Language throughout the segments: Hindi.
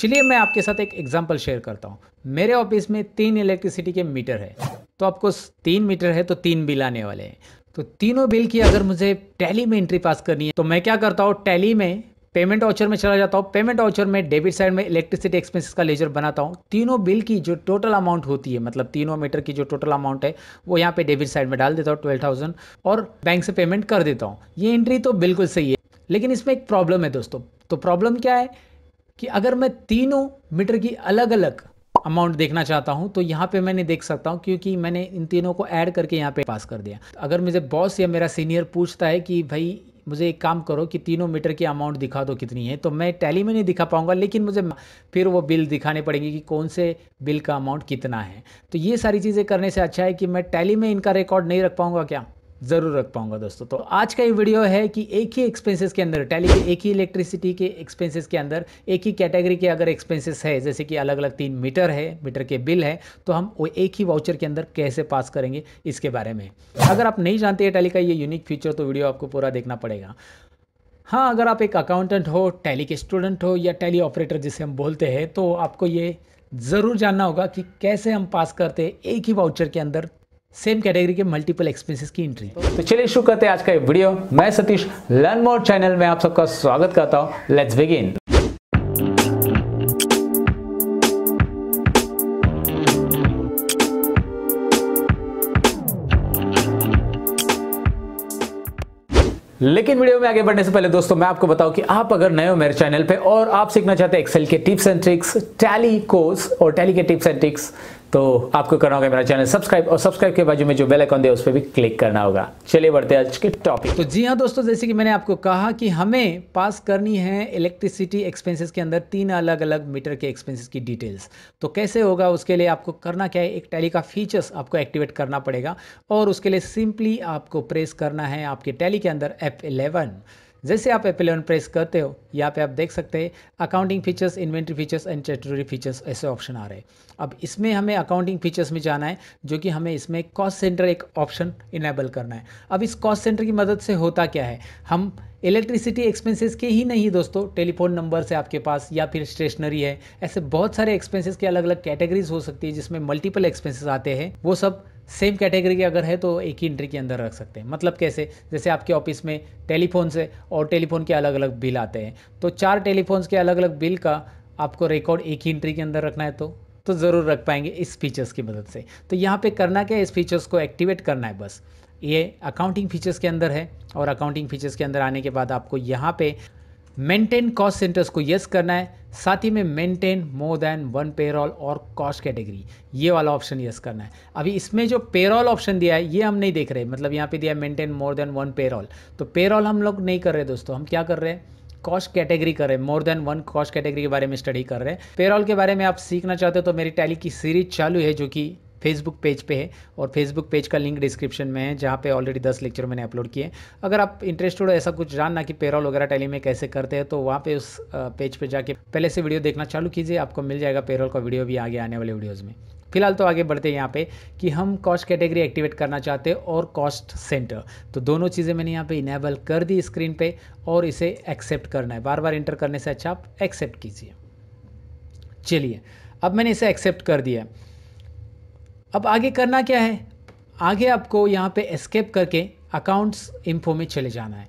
चलिए मैं आपके साथ एक एग्जाम्पल शेयर करता हूँ मेरे ऑफिस में तीन इलेक्ट्रिसिटी के मीटर है तो आपको तीन मीटर है तो तीन बिल आने वाले हैं तो तीनों बिल की अगर मुझे टैली में एंट्री पास करनी है तो मैं क्या करता हूँ टैली में पेमेंट ऑचर में चला जाता हूँ पेमेंट ऑचर में डेबिट साइड में इलेक्ट्रिसिटी एक्सपेंसेस का लेजर बनाता हूँ तीनों बिल की जो टोटल अमाउंट होती है मतलब तीनों मीटर की जो टोटल अमाउंट है वो यहाँ पे डेबिट साइड में डाल देता हूँ ट्वेल्व थाउजेंड और बैंक से पेमेंट कर देता हूँ ये एंट्री तो बिल्कुल सही है लेकिन इसमें एक प्रॉब्लम है दोस्तों तो प्रॉब्लम क्या है कि अगर मैं तीनों मीटर की अलग अलग अमाउंट देखना चाहता हूं तो यहाँ पे मैंने देख सकता हूं क्योंकि मैंने इन तीनों को ऐड करके यहाँ पे पास कर दिया तो अगर मुझे बॉस या मेरा सीनियर पूछता है कि भाई मुझे एक काम करो कि तीनों मीटर की अमाउंट दिखा दो कितनी है तो मैं टैली में नहीं दिखा पाऊंगा लेकिन मुझे फिर वो बिल दिखाने पड़ेंगे कि कौन से बिल का अमाउंट कितना है तो ये सारी चीज़ें करने से अच्छा है कि मैं टैली में इनका रिकॉर्ड नहीं रख पाऊँगा क्या ज़रूर रख पाऊंगा दोस्तों तो आज का ये वीडियो है कि एक ही एक्सपेंसेस के अंदर टैली के एक ही इलेक्ट्रिसिटी के एक्सपेंसेस के अंदर एक ही कैटेगरी के अगर एक्सपेंसेस है जैसे कि अलग अलग तीन मीटर है मीटर के बिल है तो हम वो एक ही वाउचर के अंदर कैसे पास करेंगे इसके बारे में अगर आप नहीं जानते हैं टैली का ये यूनिक फीचर तो वीडियो आपको पूरा देखना पड़ेगा हाँ अगर आप एक अकाउंटेंट हो टैली के स्टूडेंट हो या टैली ऑपरेटर जिसे हम बोलते हैं तो आपको ये ज़रूर जानना होगा कि कैसे हम पास करते हैं एक ही वाउचर के अंदर सेम कैटेगरी के मल्टीपल एक्सपेंसेस की एंट्री तो चलिए शुरू करते हैं आज का ये वीडियो मैं सतीश लर्न मोर चैनल में आप सबका स्वागत करता हूँ लेट्स बिगिन लेकिन वीडियो में आगे बढ़ने से पहले दोस्तों मैं आपको बताऊं कि आप अगर नए हो मेरे चैनल पे और आप सीखना चाहते हैं एक्सेल के tips and tricks Tally course और टैली के टिप्स एंड ट्रिक्स तो आपको करना होगा मेरा चैनल सब्सक्राइब और सब्सक्राइब के बाजू में जो बेल आइकन दे उस पर भी क्लिक करना होगा चलिए बढ़ते हैं आज के टॉपिक तो जी हाँ दोस्तों जैसे कि मैंने आपको कहा कि हमें पास करनी है इलेक्ट्रिसिटी एक्सपेंसेस के अंदर तीन अलग अलग मीटर के एक्सपेंसेस की डिटेल्स तो कैसे होगा उसके लिए आपको करना क्या है एक टैली का फीचर्स आपको एक्टिवेट करना पड़ेगा और उसके लिए सिंपली आपको प्रेस करना है आपके टैली के अंदर एप इलेवन जैसे आप एप एलेवन प्रेस करते हो यहाँ पे आप देख सकते हैं accounting features inventory features and statutory features ऐसे ऑप्शन आ रहे हैं अब इसमें हमें अकाउंटिंग फीचर्स में जाना है जो कि हमें इसमें कॉस्ट सेंटर एक ऑप्शन इनेबल करना है अब इस कॉस्ट सेंटर की मदद से होता क्या है हम इलेक्ट्रिसिटी एक्सपेंसेस के ही नहीं दोस्तों टेलीफोन नंबर से आपके पास या फिर स्टेशनरी है ऐसे बहुत सारे एक्सपेंसेस के अलग अलग कैटेगरीज हो सकती है जिसमें मल्टीपल एक्सपेंसेस आते हैं वो सब सेम कैटेगरी के अगर है तो एक ही इंट्री के अंदर रख सकते हैं मतलब कैसे जैसे आपके ऑफिस में टेलीफोन है और टेलीफोन के अलग अलग बिल आते हैं तो चार टेलीफोन्स के अलग अलग बिल का आपको रिकॉर्ड एक ही इंट्री के अंदर रखना है तो तो ज़रूर रख पाएंगे इस फीचर्स की मदद से तो यहाँ पे करना क्या है इस फीचर्स को एक्टिवेट करना है बस ये अकाउंटिंग फीचर्स के अंदर है और अकाउंटिंग फीचर्स के अंदर आने के बाद आपको यहाँ पे मेंटेन कॉस्ट सेंटर्स को यस करना है साथ ही में maintain more than one payroll और कॉस्ट कैटेगरी ये वाला ऑप्शन यस करना है अभी इसमें जो पेरोल ऑप्शन दिया है ये हम नहीं देख रहे मतलब यहाँ पे दिया है maintain more than one payroll तो पेरोल हम लोग नहीं कर रहे दोस्तों हम क्या कर रहे हैं कॉस्ट कैटेगरी कर रहे हैं more than one cost category के बारे में स्टडी कर रहे हैं पेरोल के बारे में आप सीखना चाहते हो तो मेरी टैली की सीरीज चालू है जो कि फेसबुक पेज पे है और फेसबुक पेज का लिंक डिस्क्रिप्शन में है जहाँ पे ऑलरेडी दस लेक्चर मैंने अपलोड किए अगर आप इंटरेस्टेड हो तो ऐसा कुछ जानना कि पेरोल वगैरह टैली में कैसे करते हैं तो वहाँ पे उस पेज पे जाके पहले से वीडियो देखना चालू कीजिए आपको मिल जाएगा पेरोल का वीडियो भी आगे आने वाले वीडियोज़ में फिलहाल तो आगे बढ़ते हैं यहाँ पे कि हम कॉस्ट कैटेगरी एक्टिवेट करना चाहते हैं और कॉस्ट सेंटर तो दोनों चीज़ें मैंने यहाँ पे इनेबल कर दी स्क्रीन पे और इसे एक्सेप्ट करना है बार बार इंटर करने से अच्छा आप एक्सेप्ट कीजिए चलिए अब मैंने इसे एक्सेप्ट कर दिया अब आगे करना क्या है आगे आपको यहाँ पे एस्केप करके अकाउंट्स इन्फो में चले जाना है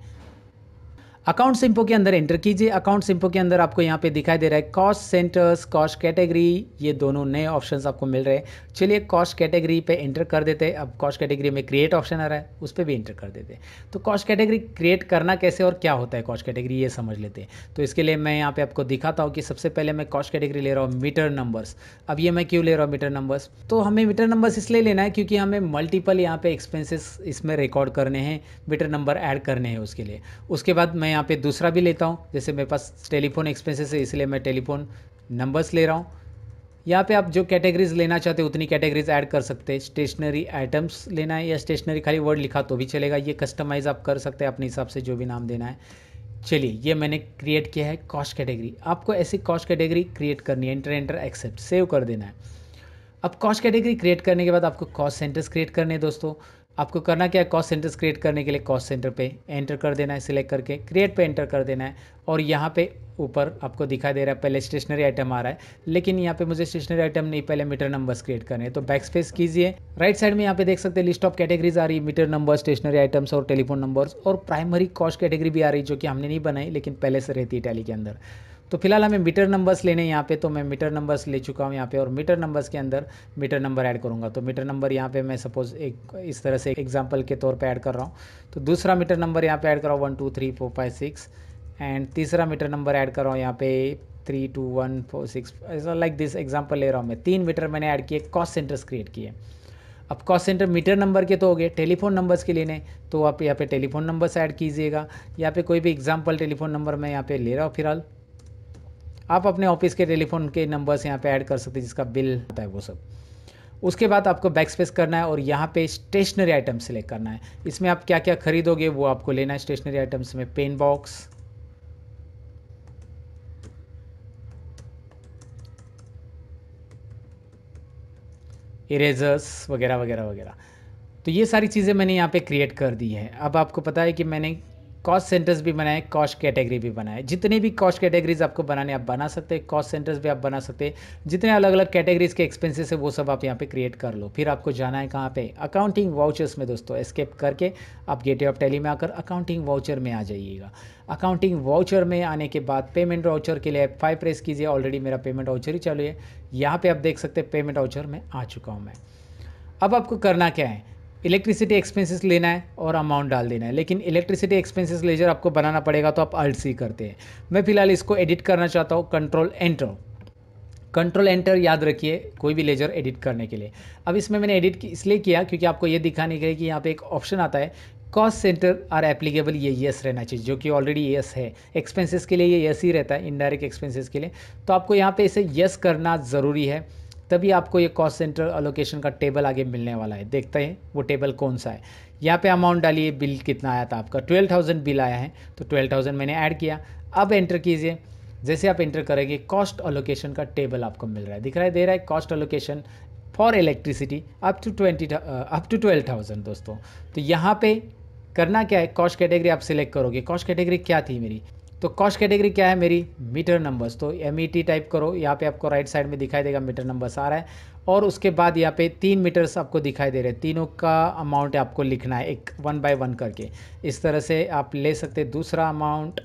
अकाउंट सिंपो के अंदर एंटर कीजिए अकाउंट सिंपो के अंदर आपको यहाँ पे दिखाई दे रहा है कॉस्ट सेंटर्स कॉस्ट कैटेगरी ये दोनों नए ऑप्शंस आपको मिल रहे हैं चलिए कॉस्ट कैटेगरी पे एंटर कर देते हैं अब कॉस्ट कैटेगरी में क्रिएट ऑप्शन आ रहा है उस पर भी एंटर कर देते हैं तो कॉस्ट कैटेगरी क्रिएट करना कैसे और क्या होता है कॉस्ट कैटेगरी ये समझ लेते हैं तो इसके लिए मैं यहाँ पे आपको दिखाता हूँ कि सबसे पहले मैं कॉस्ट कैटेगरी ले रहा हूँ मीटर नंबर्स अब ये मैं क्यों ले रहा हूँ मीटर नंबर्स तो हमें मीटर नंबर्स इसलिए लेना है क्योंकि हमें मल्टीपल यहाँ पे एक्सपेंसिस इसमें रिकॉर्ड करने हैं मीटर नंबर एड करने हैं उसके लिए उसके बाद मैं यहाँ पे दूसरा भी लेता हूँ जैसे मेरे पास टेलीफोन एक्सपेंसेस है इसलिए मैं टेलीफोन नंबर्स ले रहा हूँ यहाँ पे आप जो कैटेगरीज लेना चाहते हो उतनी कैटेगरीज ऐड कर सकते हैं स्टेशनरी आइटम्स लेना है या स्टेशनरी खाली वर्ड लिखा तो भी चलेगा ये कस्टमाइज आप कर सकते हैं अपने हिसाब से जो भी नाम देना है चलिए ये मैंने क्रिएट किया है कॉस्ट कैटेगरी आपको ऐसी कॉस्ट कैटेगरी क्रिएट करनी है इंटर एंटर एक्सेप्ट सेव कर देना है अब कॉस्ट कैटेगरी क्रिएट करने के बाद आपको कॉस्ट सेंटर्स क्रिएट करने दोस्तों आपको करना क्या है कॉस्ट सेंटर्स क्रिएट करने के लिए कॉस्ट सेंटर पे एंटर कर देना है सिलेक्ट करके क्रिएट पे एंटर कर देना है और यहाँ पे ऊपर आपको दिखाई दे रहा है पहले स्टेशनरी आइटम आ रहा है लेकिन यहाँ पे मुझे स्टेशनरी आइटम नहीं पहले मीटर नंबर्स क्रिएट करने हैं तो बैक स्पेस कीजिए राइट साइड में यहाँ पे देख सकते हैं लिस्ट ऑफ कैटेगरीज आ रही है मीटर नंबर स्टेशनरी आइटम्स और टेलीफोन नंबर्स और प्राइमरी कॉस्ट कैटेगरी भी आ रही जो कि हमने नहीं बनाई लेकिन पहले से रहती है टैली के अंदर तो फिलहाल हमें मीटर नंबर्स लेने हैं यहाँ पे तो मैं मीटर नंबर्स ले चुका हूँ यहाँ पे और मीटर नंबर्स के अंदर मीटर नंबर ऐड करूँगा तो मीटर नंबर यहाँ पे मैं सपोज एक इस तरह से एग्जाम्पल के तौर पे ऐड कर रहा हूँ तो दूसरा मीटर नंबर यहाँ पे ऐड कर रहा हूँ one two three four five six and तीसरा मीटर नंबर ऐड कर रहा हूँ यहाँ पे three two one four six ऐसा लाइक दिस एग्जाम्पल ले रहा हूँ मैं तीन मीटर मैंने ऐड किए कॉस्ट सेंटर्स क्रिएट किए अब कॉस्ट सेंटर मीटर नंबर के तो हो गए टेलीफोन नंबर्स के लेने तो आप यहाँ पे टेलीफोन नंबर्स ऐड कीजिएगा यहाँ पे कोई भी एग्जाम्पल टेलीफोन नंबर मैं यहाँ पे ले रहा हूँ फिलहाल आप अपने ऑफिस के टेलीफोन के नंबर्स यहाँ पे ऐड कर सकते हैं जिसका बिल होता है वो सब उसके बाद आपको बैक स्पेस करना है और यहाँ पे स्टेशनरी आइटम सेलेक्ट करना है इसमें आप क्या क्या खरीदोगे वो आपको लेना है स्टेशनरी आइटम्स में पेन बॉक्स इरेजर्स वगैरह वगैरह वगैरह तो ये सारी चीज़ें मैंने यहाँ पे क्रिएट कर दी है अब आपको पता है कि मैंने कॉस्ट सेंटर्स भी बनाए कॉस्ट कैटेगरी भी बनाए जितने भी कॉस्ट कैटेगरीज आपको बनाने आप बना सकते हैं कॉस्ट सेंटर्स भी आप बना सकते हैं जितने अलग अलग कैटेगरीज के एक्सपेंसेस है वो सब आप यहाँ पे क्रिएट कर लो फिर आपको जाना है कहाँ पे अकाउंटिंग वाउचर्स में दोस्तों एस्केप करके आप गेटवे ऑफ टेली में आकर अकाउंटिंग वाउचर में आ जाइएगा अकाउंटिंग वाउचर में आने के बाद पेमेंट वाउचर के लिए फाइव प्रेस कीजिए ऑलरेडी मेरा पेमेंट वाउचर ही चालू है यहाँ पर आप देख सकते हैं पेमेंट वाउचर में आ चुका हूँ मैं अब आपको करना क्या है इलेक्ट्रिसिटी एक्सपेंसेस लेना है और अमाउंट डाल देना है लेकिन इलेक्ट्रिसिटी एक्सपेंसेस लेजर आपको बनाना पड़ेगा तो आप अल्ट सी करते हैं मैं फिलहाल इसको एडिट करना चाहता हूँ कंट्रोल एंटर कंट्रोल एंटर याद रखिए कोई भी लेजर एडिट करने के लिए अब इसमें मैंने एडिट इसलिए किया क्योंकि आपको ये दिखाने के लिए कि यहाँ पे एक ऑप्शन आता है कॉस्ट सेंटर आर एप्लीकेबल ये येस रहना चाहिए जो कि ऑलरेडी येस है एक्सपेंसेस के लिए ये येस ही रहता है इनडायरेक्ट एक्सपेंसेस के लिए तो आपको यहाँ पे इसे येस करना ज़रूरी है तभी आपको ये कॉस्ट सेंटर अलोकेशन का टेबल आगे मिलने वाला है देखते हैं वो टेबल कौन सा है यहाँ पे अमाउंट डालिए बिल कितना आया था आपका ट्वेल्व थाउजेंड बिल आया है तो ट्वेल्व थाउजेंड मैंने ऐड किया अब एंटर कीजिए जैसे आप एंटर करेंगे कॉस्ट अलोकेशन का टेबल आपको मिल रहा है दिख रहा है दे रहा है cost allocation for electricity up to twenty up to twelve thousand दोस्तों तो यहाँ पे करना क्या है कॉस्ट कैटेगरी आप सिलेक्ट करोगे कॉस्ट कैटेगरी क्या थी मेरी तो कॉस्ट कैटेगरी क्या है मेरी मीटर नंबर्स तो एम ई टी टाइप करो यहाँ पे आपको राइट साइड में दिखाई देगा मीटर नंबर्स आ रहा है और उसके बाद यहाँ पे तीन मीटर्स आपको दिखाई दे रहे हैं तीनों का अमाउंट आपको लिखना है एक वन बाय वन करके इस तरह से आप ले सकते दूसरा अमाउंट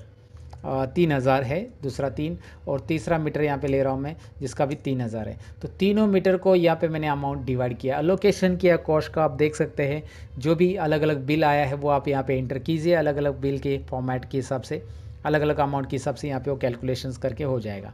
तीन हज़ार है दूसरा तीन और तीसरा मीटर यहाँ पे ले रहा हूँ मैं जिसका भी तीन हज़ार है तो तीनों मीटर को यहाँ पे मैंने अमाउंट डिवाइड किया अलोकेशन किया कॉस्ट का आप देख सकते हैं जो भी अलग अलग बिल आया है वो आप यहाँ पे एंटर कीजिए अलग अलग बिल के फॉर्मेट के हिसाब से अलग अलग अमाउंट के हिसाब से यहाँ पे वो कैलकुलेशन करके हो जाएगा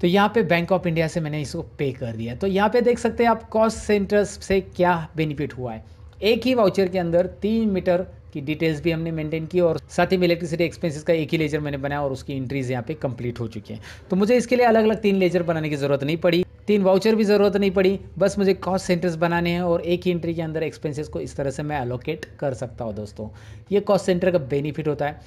तो यहाँ पे बैंक ऑफ इंडिया से मैंने इसको पे कर दिया तो यहाँ पे देख सकते हैं आप कॉस्ट सेंटर्स से क्या बेनिफिट हुआ है एक ही वाउचर के अंदर तीन मीटर की डिटेल्स भी हमने मेंटेन की और साथ ही इलेक्ट्रिसिटी एक्सपेंसेस का एक ही लेजर मैंने बनाया और उसकी एंट्रीज यहाँ पे कंप्लीट हो चुकी हैं तो मुझे इसके लिए अलग अलग तीन लेजर बनाने की ज़रूरत नहीं पड़ी तीन वाउचर भी ज़रूरत नहीं पड़ी बस मुझे कॉस्ट सेंटर्स बनाने हैं और एक ही एंट्री के अंदर एक्सपेंसेस को इस तरह से मैं अलोकेट कर सकता हूँ दोस्तों ये कॉस्ट सेंटर का बेनिफिट होता है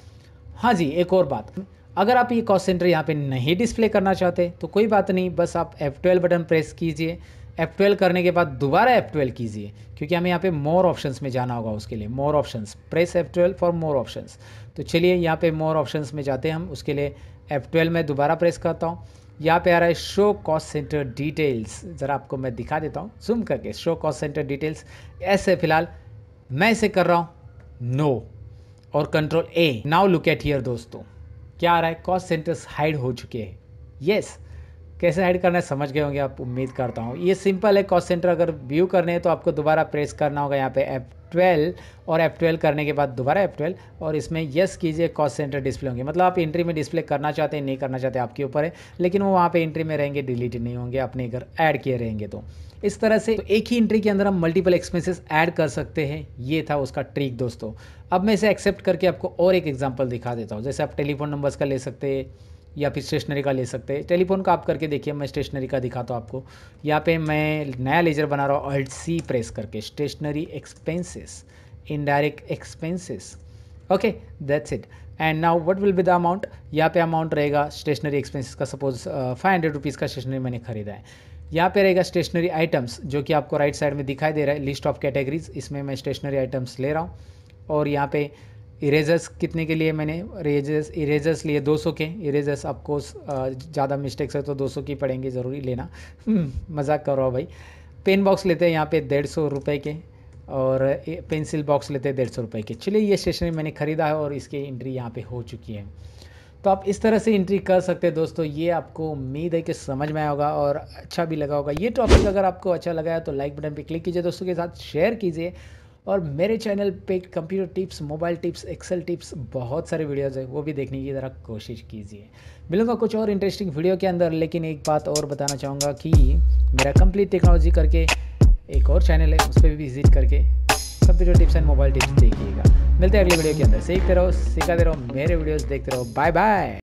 हाँ जी एक और बात अगर आप ये कॉस्ट सेंटर यहाँ पे नहीं डिस्प्ले करना चाहते तो कोई बात नहीं बस आप F12 बटन प्रेस कीजिए F12 करने के बाद दोबारा F12 कीजिए क्योंकि हमें यहाँ पे मोर ऑप्शंस में जाना होगा उसके लिए more options press F12 for more options तो चलिए यहाँ पे मोर ऑप्शंस में जाते हैं हम उसके लिए F12 में दोबारा प्रेस करता हूँ यहाँ पे आ रहा है शो कॉस्ट सेंटर डिटेल्स ज़रा आपको मैं दिखा देता हूँ जूम करके शो कॉस्ट सेंटर डिटेल्स ऐसे फ़िलहाल मैं इसे कर रहा हूँ नो no. और control A now look at here दोस्तों क्या आ रहा है कॉस्ट सेंटर्स हाइड हो चुके हैं यस कैसे हाइड करना है समझ गए होंगे आप उम्मीद करता हूँ ये सिंपल है कॉस्ट सेंटर अगर व्यू करने हैं तो आपको दोबारा प्रेस करना होगा यहाँ पे एप ट्वेल्व और एप ट्वेल्व करने के बाद दोबारा एप ट्वेल्व और इसमें यस कीजिए कॉस्ट सेंटर डिस्प्ले होंगे मतलब आप एंट्री में डिस्प्ले करना चाहते हैं नहीं करना चाहते आपके ऊपर है लेकिन वो वहाँ पर एंट्री में रहेंगे डिलीट नहीं होंगे अपने घर ऐड किए रहेंगे तो इस तरह से तो एक ही एंट्री के अंदर हम मल्टीपल एक्सपेंसेस ऐड कर सकते हैं ये था उसका ट्रिक दोस्तों अब मैं इसे एक्सेप्ट करके आपको और एक एग्जाम्पल दिखा देता हूँ जैसे आप टेलीफोन नंबर्स का ले सकते हैं या फिर स्टेशनरी का ले सकते हैं टेलीफोन का आप करके देखिए मैं स्टेशनरी का दिखाता हूँ आपको यहाँ पे मैं नया लेजर बना रहा हूँ अल्ट सी प्रेस करके stationery expenses indirect expenses okay that's it and now what will be the amount यहाँ पे अमाउंट रहेगा स्टेशनरी एक्सपेंसिस का सपोज फाइव हंड्रेड रुपीज़ का स्टेशनरी मैंने खरीदा है यहाँ पे रहेगा स्टेशनरी आइटम्स जो कि आपको राइट साइड में दिखाई दे रहा है लिस्ट ऑफ कैटेगरीज इसमें मैं स्टेशनरी आइटम्स ले रहा हूँ और यहाँ पे इरेजर्स कितने के लिए मैंने इरेजर्स इरेजर्स लिए 200 के इरेजर्स आपको ज़्यादा मिस्टेक्स है तो 200 की पड़ेंगे ज़रूरी लेना हम्म, मजाक कर रहा हूँ भाई पेन बॉक्स लेते हैं यहाँ पे डेढ़ सौ रुपये के और पेंसिल बॉक्स लेते हैं डेढ़ सौ के चलिए ये स्टेशनरी मैंने ख़रीदा है और इसकी एंट्री यहाँ पर हो चुकी है तो आप इस तरह से इंट्री कर सकते हैं दोस्तों ये आपको उम्मीद है कि समझ में आया होगा और अच्छा भी लगा होगा ये टॉपिक अगर आपको अच्छा लगा है तो लाइक बटन पे क्लिक कीजिए दोस्तों के साथ शेयर कीजिए और मेरे चैनल पे computer tips mobile tips Excel tips बहुत सारे वीडियोज़ है वो भी देखने की ज़रा कोशिश कीजिए मिलूंगा कुछ और इंटरेस्टिंग वीडियो के अंदर लेकिन एक बात और बताना चाहूँगा कि मेरा कंप्लीट टेक्नोलॉजी करके एक और चैनल है उस पर भी विजिट करके computer tips and mobile tips देखिएगा मिलते हैं अगली वीडियो के अंदर सीखते रहो सिखाते रहो मेरे वीडियोस देखते रहो बाय बाय